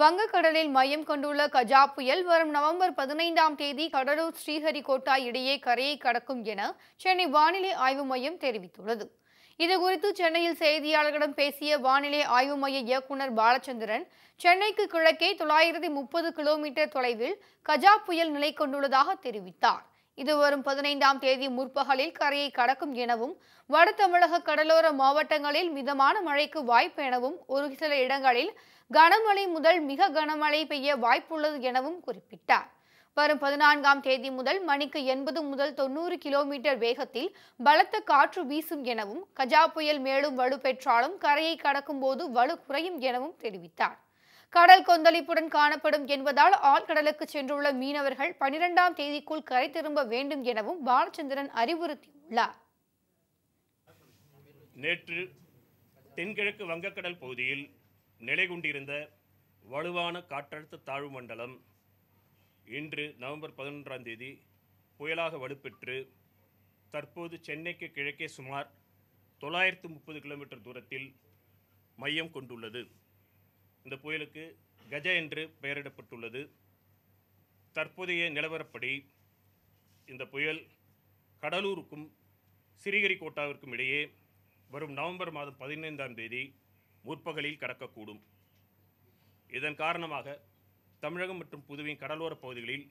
வங்கக்கடலில் மையம் கொண்டுள்ள கஜா புயல் வரும் நவம்பர் பதினைந்தாம் தேதி கடலூர் ஸ்ரீஹரிகோட்டா இடையே கரையை கடக்கும் என சென்னை வானிலை ஆய்வு மையம் தெரிவித்துள்ளது இதுகுறித்து சென்னையில் செய்தியாளர்களிடம் பேசிய வானிலை ஆய்வு மைய இயக்குநர் பாலச்சந்திரன் சென்னைக்கு கிழக்கே தொள்ளாயிரத்தி முப்பது கிலோமீட்டர் தொலைவில் கஜா புயல் நிலை கொண்டுள்ளதாக தெரிவித்தார் இது வரும் பதினைந்தாம் தேதி முற்பகலில் கரையை கடக்கும் எனவும் வட தமிழக கடலோர மாவட்டங்களில் மிதமான மழைக்கு வாய்ப்பு எனவும் ஒரு சில இடங்களில் கனமழை முதல் மிக கனமழை பெய்ய வாய்ப்புள்ளது எனவும் குறிப்பிட்டார் வரும் பதினான்காம் தேதி முதல் மணிக்கு எண்பது முதல் தொண்ணூறு கிலோமீட்டர் வேகத்தில் பலத்த காற்று வீசும் எனவும் கஜா புயல் மேலும் வலுப்பெற்றாலும் கரையை கடக்கும் போது வலு குறையும் எனவும் தெரிவித்தார் கடல் கொந்தளிப்புடன் காணப்படும் என்பதால் ஆழ்கடலுக்கு சென்றுள்ள மீனவர்கள் பனிரெண்டாம் தேதிக்குள் கரை திரும்ப வேண்டும் எனவும் பாலச்சந்திரன் அறிவுறுத்தியுள்ளார் நேற்று தென்கிழக்கு வங்கக்கடல் பகுதியில் நிலை கொண்டிருந்த வலுவான காற்றழுத்த தாழ்வு மண்டலம் இன்று நவம்பர் பதினொன்றாம் தேதி புயலாக வலுப்பெற்று தற்போது சென்னைக்கு கிழக்கே சுமார் தொள்ளாயிரத்து முப்பது கிலோமீட்டர் தூரத்தில் மையம் கொண்டுள்ளது இந்த புயலுக்கு கஜ என்று பெயரிடப்பட்டுள்ளது தற்போதைய நிலவரப்படி இந்த புயல் கடலூருக்கும் கோட்டாவிற்கும் இடையே வரும் நவம்பர் மாதம் பதினைந்தாம் தேதி முற்பகலில் கடக்கக்கூடும் இதன் காரணமாக தமிழகம் மற்றும் புதுவின் கடலோரப் பகுதிகளில்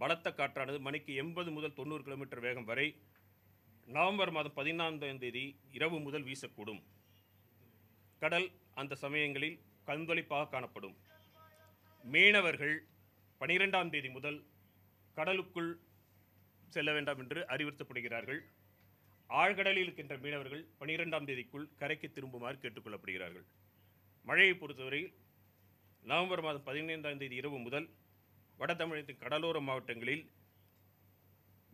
பலத்த காற்றானது மணிக்கு எண்பது முதல் தொண்ணூறு கிலோமீட்டர் வேகம் வரை நவம்பர் மாதம் பதினான்காம் தேதி இரவு முதல் வீசக்கூடும் கடல் அந்த சமயங்களில் கண்கொளிப்பாக காணப்படும் மீனவர்கள் பனிரெண்டாம் தேதி முதல் கடலுக்குள் செல்ல வேண்டாம் என்று அறிவுறுத்தப்படுகிறார்கள் ஆழ்கடலில் இருக்கின்ற மீனவர்கள் பனிரெண்டாம் தேதிக்குள் கரைக்கு திரும்புமாறு கேட்டுக்கொள்ளப்படுகிறார்கள் மழையை பொறுத்தவரை நவம்பர் மாதம் பதினைந்தாம் தேதி இரவு முதல் வட தமிழகத்தின் கடலோர மாவட்டங்களில்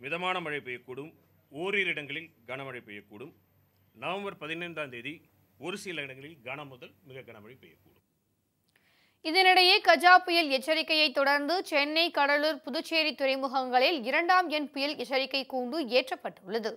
மிதமான மழை பெய்யக்கூடும் ஓரிரு இடங்களில் கனமழை பெய்யக்கூடும் நவம்பர் பதினைந்தாம் தேதி ஒரு சில இடங்களில் கனம் முதல் மிக கனமழை பெய்யக்கூடும் இதனிடையே கஜா புயல் எச்சரிக்கையை தொடர்ந்து சென்னை கடலூர் புதுச்சேரி துறைமுகங்களில் இரண்டாம் எண் புயல் எச்சரிக்கை கூண்டு ஏற்றப்பட்டுள்ளது